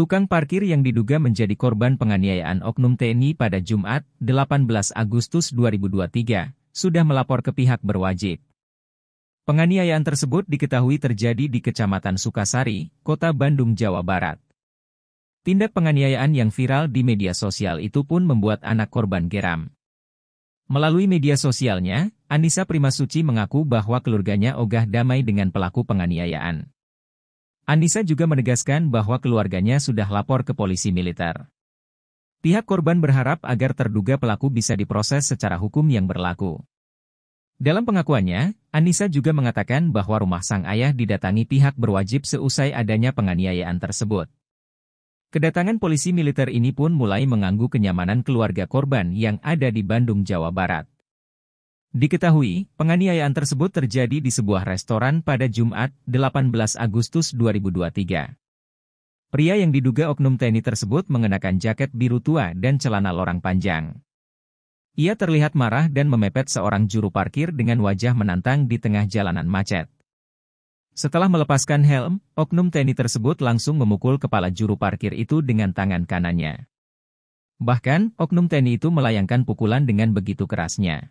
Tukang parkir yang diduga menjadi korban penganiayaan Oknum TNI pada Jumat, 18 Agustus 2023, sudah melapor ke pihak berwajib. Penganiayaan tersebut diketahui terjadi di Kecamatan Sukasari, Kota Bandung, Jawa Barat. Tindak penganiayaan yang viral di media sosial itu pun membuat anak korban geram. Melalui media sosialnya, Anissa Primasuci mengaku bahwa keluarganya ogah damai dengan pelaku penganiayaan. Andisa juga menegaskan bahwa keluarganya sudah lapor ke polisi militer. Pihak korban berharap agar terduga pelaku bisa diproses secara hukum yang berlaku. Dalam pengakuannya, Anissa juga mengatakan bahwa rumah sang ayah didatangi pihak berwajib seusai adanya penganiayaan tersebut. Kedatangan polisi militer ini pun mulai mengganggu kenyamanan keluarga korban yang ada di Bandung, Jawa Barat. Diketahui, penganiayaan tersebut terjadi di sebuah restoran pada Jumat, 18 Agustus 2023. Pria yang diduga oknum TNI tersebut mengenakan jaket biru tua dan celana lorang panjang. Ia terlihat marah dan memepet seorang juru parkir dengan wajah menantang di tengah jalanan macet. Setelah melepaskan helm, oknum TNI tersebut langsung memukul kepala juru parkir itu dengan tangan kanannya. Bahkan, oknum TNI itu melayangkan pukulan dengan begitu kerasnya.